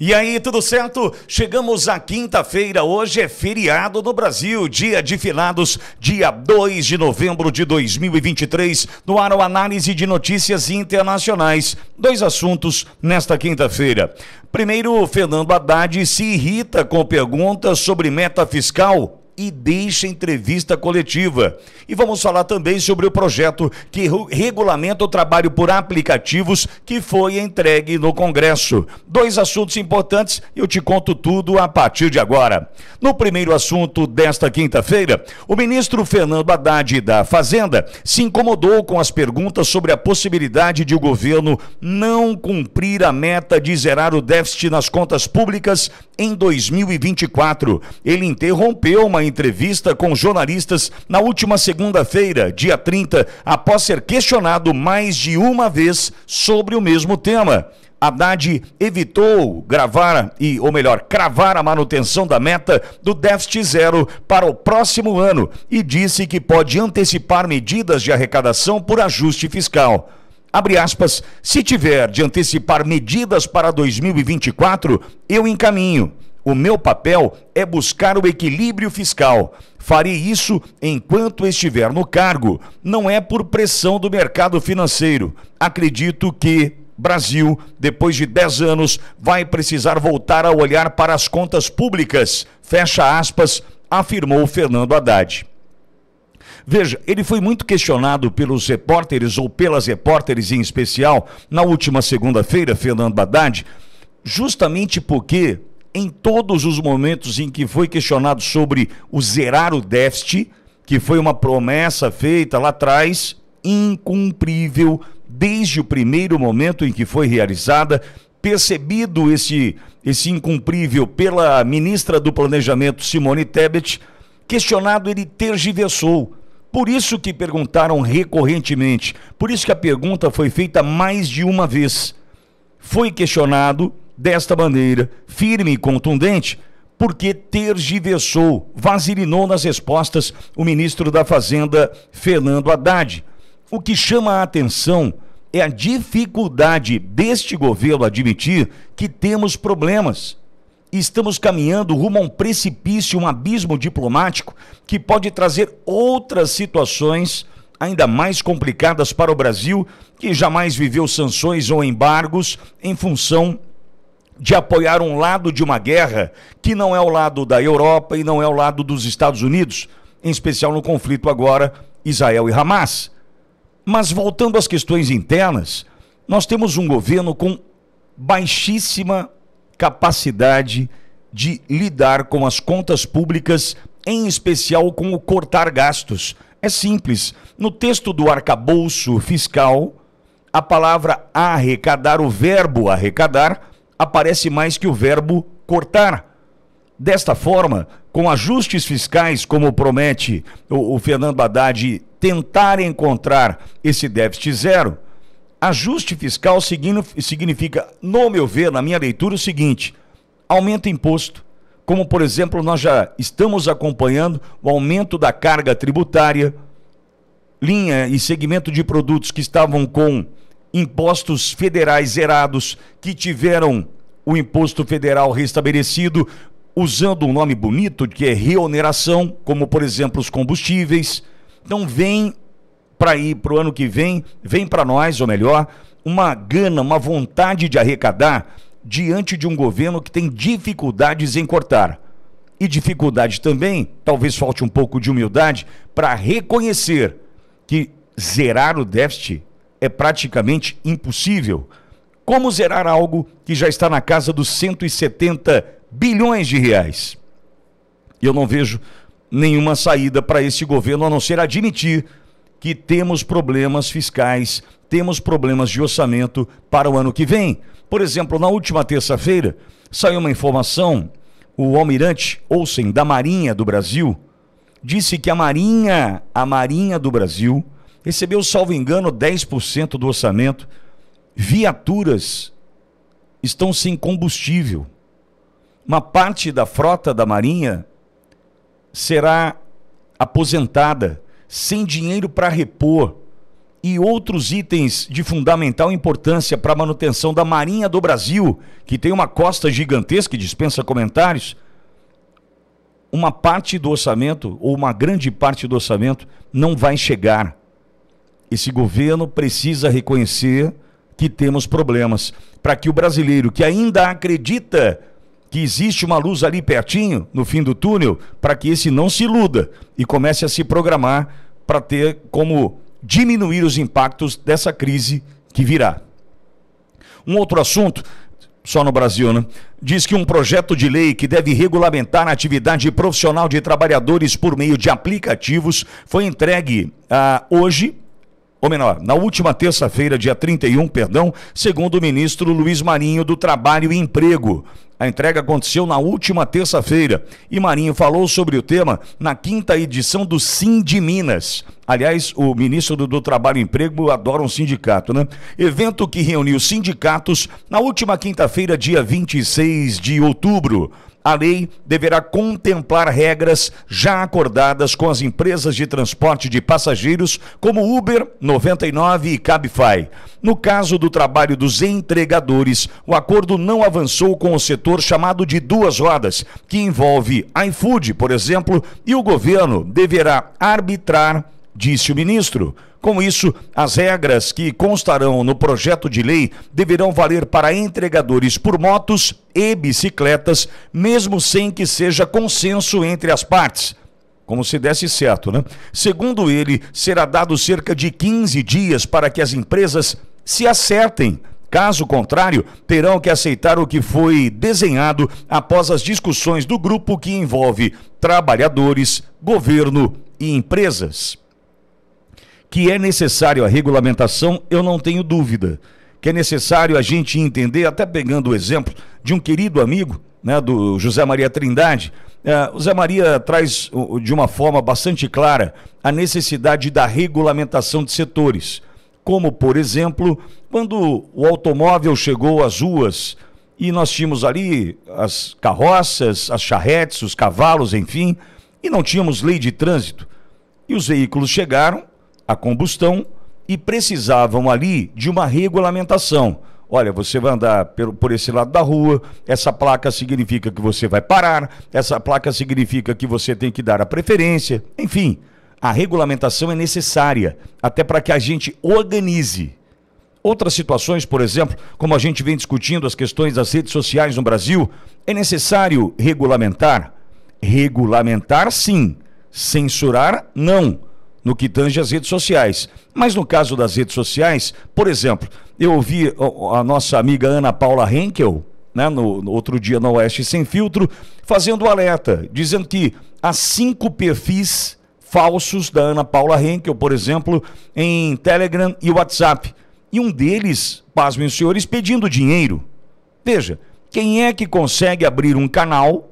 E aí, tudo certo? Chegamos à quinta-feira, hoje é feriado no Brasil, dia de finados, dia 2 de novembro de 2023, no ar o análise de notícias internacionais. Dois assuntos nesta quinta-feira. Primeiro, Fernando Haddad se irrita com perguntas sobre meta fiscal e deixa entrevista coletiva. E vamos falar também sobre o projeto que regulamenta o trabalho por aplicativos que foi entregue no Congresso. Dois assuntos importantes, eu te conto tudo a partir de agora. No primeiro assunto desta quinta-feira, o ministro Fernando Haddad da Fazenda se incomodou com as perguntas sobre a possibilidade de o governo não cumprir a meta de zerar o déficit nas contas públicas em 2024. Ele interrompeu uma entrevista com jornalistas na última segunda-feira, dia 30, após ser questionado mais de uma vez sobre o mesmo tema. Haddad evitou gravar e, ou melhor, cravar a manutenção da meta do déficit zero para o próximo ano e disse que pode antecipar medidas de arrecadação por ajuste fiscal abre aspas, se tiver de antecipar medidas para 2024, eu encaminho. O meu papel é buscar o equilíbrio fiscal. Farei isso enquanto estiver no cargo. Não é por pressão do mercado financeiro. Acredito que Brasil, depois de 10 anos, vai precisar voltar a olhar para as contas públicas. Fecha aspas, afirmou Fernando Haddad. Veja, ele foi muito questionado pelos repórteres, ou pelas repórteres em especial, na última segunda-feira, Fernando Haddad, justamente porque em todos os momentos em que foi questionado sobre o zerar o déficit, que foi uma promessa feita lá atrás, incumprível desde o primeiro momento em que foi realizada, percebido esse, esse incumprível pela ministra do Planejamento, Simone Tebet, questionado, ele tergiversou. Por isso que perguntaram recorrentemente, por isso que a pergunta foi feita mais de uma vez. Foi questionado, desta maneira firme e contundente porque tergiversou, vasilinou nas respostas o ministro da Fazenda, Fernando Haddad. O que chama a atenção é a dificuldade deste governo admitir que temos problemas. Estamos caminhando rumo a um precipício, um abismo diplomático que pode trazer outras situações ainda mais complicadas para o Brasil, que jamais viveu sanções ou embargos em função de apoiar um lado de uma guerra que não é o lado da Europa e não é o lado dos Estados Unidos, em especial no conflito agora Israel e Hamas. Mas voltando às questões internas, nós temos um governo com baixíssima capacidade de lidar com as contas públicas, em especial com o cortar gastos. É simples. No texto do arcabouço fiscal, a palavra arrecadar, o verbo arrecadar, aparece mais que o verbo cortar. Desta forma, com ajustes fiscais, como promete o, o Fernando Haddad tentar encontrar esse déficit zero, ajuste fiscal significa, no meu ver, na minha leitura, o seguinte: aumenta imposto. Como, por exemplo, nós já estamos acompanhando o aumento da carga tributária, linha e segmento de produtos que estavam com impostos federais zerados que tiveram o imposto federal restabelecido usando um nome bonito que é reoneração, como por exemplo os combustíveis. Então vem para ir para o ano que vem, vem para nós, ou melhor, uma gana, uma vontade de arrecadar diante de um governo que tem dificuldades em cortar. E dificuldade também, talvez falte um pouco de humildade, para reconhecer que zerar o déficit é praticamente impossível. Como zerar algo que já está na casa dos 170 bilhões de reais? Eu não vejo nenhuma saída para esse governo a não ser admitir que temos problemas fiscais, temos problemas de orçamento para o ano que vem. Por exemplo, na última terça-feira saiu uma informação: o almirante Olsen, da Marinha do Brasil, disse que a Marinha, a Marinha do Brasil, recebeu, salvo engano, 10% do orçamento. Viaturas estão sem combustível. Uma parte da frota da Marinha será aposentada, sem dinheiro para repor e outros itens de fundamental importância para a manutenção da Marinha do Brasil, que tem uma costa gigantesca e dispensa comentários, uma parte do orçamento, ou uma grande parte do orçamento, não vai chegar esse governo precisa reconhecer que temos problemas, para que o brasileiro que ainda acredita que existe uma luz ali pertinho, no fim do túnel, para que esse não se iluda e comece a se programar para ter como diminuir os impactos dessa crise que virá. Um outro assunto, só no Brasil, né? Diz que um projeto de lei que deve regulamentar a atividade profissional de trabalhadores por meio de aplicativos foi entregue ah, hoje ou menor, na última terça-feira, dia 31, perdão, segundo o ministro Luiz Marinho do Trabalho e Emprego. A entrega aconteceu na última terça-feira e Marinho falou sobre o tema na quinta edição do Sim de Minas. Aliás, o ministro do, do Trabalho e Emprego adora um sindicato, né? Evento que reuniu sindicatos na última quinta-feira, dia 26 de outubro a lei deverá contemplar regras já acordadas com as empresas de transporte de passageiros, como Uber, 99 e Cabify. No caso do trabalho dos entregadores, o acordo não avançou com o setor chamado de duas rodas, que envolve iFood, por exemplo, e o governo deverá arbitrar, disse o ministro. Com isso, as regras que constarão no projeto de lei deverão valer para entregadores por motos e bicicletas, mesmo sem que seja consenso entre as partes como se desse certo, né? Segundo ele, será dado cerca de 15 dias para que as empresas se acertem. Caso contrário, terão que aceitar o que foi desenhado após as discussões do grupo que envolve trabalhadores, governo e empresas. Que é necessário a regulamentação, eu não tenho dúvida. Que é necessário a gente entender, até pegando o exemplo de um querido amigo, né, do José Maria Trindade, é, o José Maria traz de uma forma bastante clara a necessidade da regulamentação de setores, como, por exemplo, quando o automóvel chegou às ruas e nós tínhamos ali as carroças, as charretes, os cavalos, enfim, e não tínhamos lei de trânsito. E os veículos chegaram a combustão e precisavam ali de uma regulamentação. Olha, você vai andar por esse lado da rua, essa placa significa que você vai parar, essa placa significa que você tem que dar a preferência. Enfim, a regulamentação é necessária, até para que a gente organize. Outras situações, por exemplo, como a gente vem discutindo as questões das redes sociais no Brasil, é necessário regulamentar. Regulamentar, sim. Censurar, não no que tange às redes sociais. Mas no caso das redes sociais, por exemplo, eu ouvi a nossa amiga Ana Paula Henkel, né, no, no, outro dia no Oeste Sem Filtro, fazendo alerta, dizendo que há cinco perfis falsos da Ana Paula Henkel, por exemplo, em Telegram e WhatsApp. E um deles, pasmem os senhores, pedindo dinheiro. Veja, quem é que consegue abrir um canal,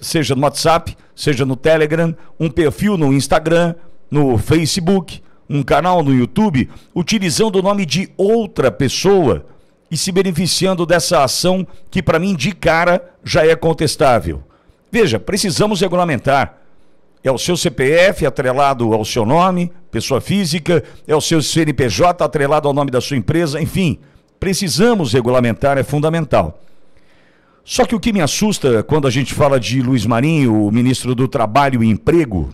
seja no WhatsApp, seja no Telegram, um perfil no Instagram, no Facebook, um canal no YouTube, utilizando o nome de outra pessoa e se beneficiando dessa ação que, para mim, de cara já é contestável. Veja, precisamos regulamentar. É o seu CPF atrelado ao seu nome, pessoa física, é o seu CNPJ atrelado ao nome da sua empresa, enfim, precisamos regulamentar, é fundamental. Só que o que me assusta quando a gente fala de Luiz Marinho, o ministro do Trabalho e Emprego,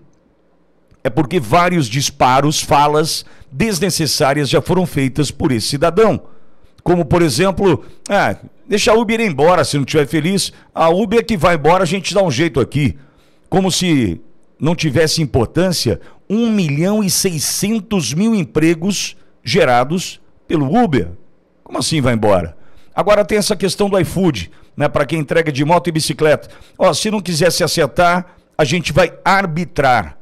é porque vários disparos, falas desnecessárias já foram feitas por esse cidadão. Como, por exemplo, ah, deixa a Uber ir embora se não estiver feliz, a Uber que vai embora, a gente dá um jeito aqui. Como se não tivesse importância 1 milhão e 600 mil empregos gerados pelo Uber. Como assim vai embora? Agora tem essa questão do iFood, né, para quem entrega de moto e bicicleta. Ó, se não quiser se acertar, a gente vai arbitrar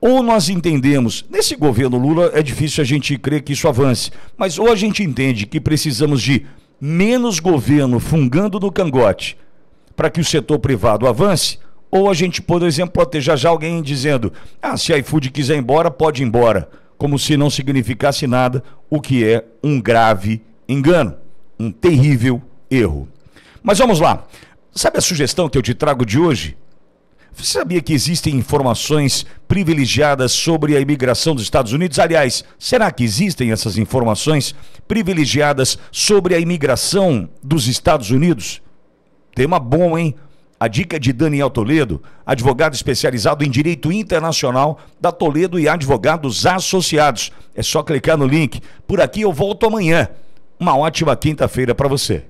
ou nós entendemos, nesse governo Lula é difícil a gente crer que isso avance, mas ou a gente entende que precisamos de menos governo fungando no cangote para que o setor privado avance, ou a gente, por exemplo, pode já já alguém dizendo: ah, se a iFood quiser ir embora, pode ir embora, como se não significasse nada, o que é um grave engano, um terrível erro. Mas vamos lá. Sabe a sugestão que eu te trago de hoje? Você sabia que existem informações privilegiadas sobre a imigração dos Estados Unidos? Aliás, será que existem essas informações privilegiadas sobre a imigração dos Estados Unidos? Tema bom, hein? A dica de Daniel Toledo, advogado especializado em direito internacional da Toledo e Advogados Associados. É só clicar no link. Por aqui eu volto amanhã. Uma ótima quinta-feira para você.